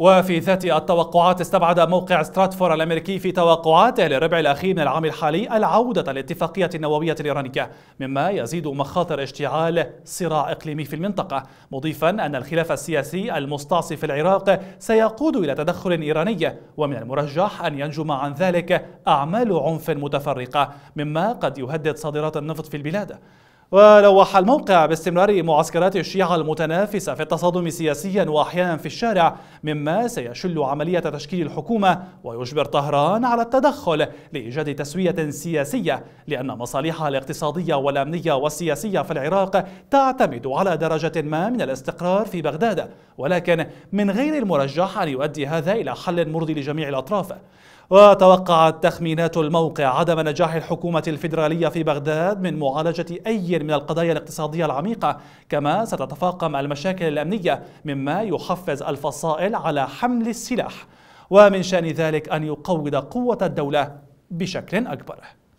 وفي ذات التوقعات استبعد موقع ستراتفور الأمريكي في توقعاته للربع الأخير من العام الحالي العودة للاتفاقية النووية الإيرانية مما يزيد مخاطر اشتعال صراع إقليمي في المنطقة مضيفا أن الخلاف السياسي المستعصي في العراق سيقود إلى تدخل إيراني ومن المرجح أن ينجم عن ذلك أعمال عنف متفرقة مما قد يهدد صادرات النفط في البلاد ولوح الموقع باستمرار معسكرات الشيعة المتنافسة في التصادم سياسيا وأحيانا في الشارع مما سيشل عملية تشكيل الحكومة ويجبر طهران على التدخل لإيجاد تسوية سياسية لأن مصالحها الاقتصادية والأمنية والسياسية في العراق تعتمد على درجة ما من الاستقرار في بغداد ولكن من غير المرجح أن يؤدي هذا إلى حل مرضي لجميع الأطراف وتوقعت تخمينات الموقع عدم نجاح الحكومة الفيدرالية في بغداد من معالجة أي من القضايا الاقتصادية العميقة كما ستتفاقم المشاكل الأمنية مما يحفز الفصائل على حمل السلاح ومن شأن ذلك أن يقوض قوة الدولة بشكل أكبر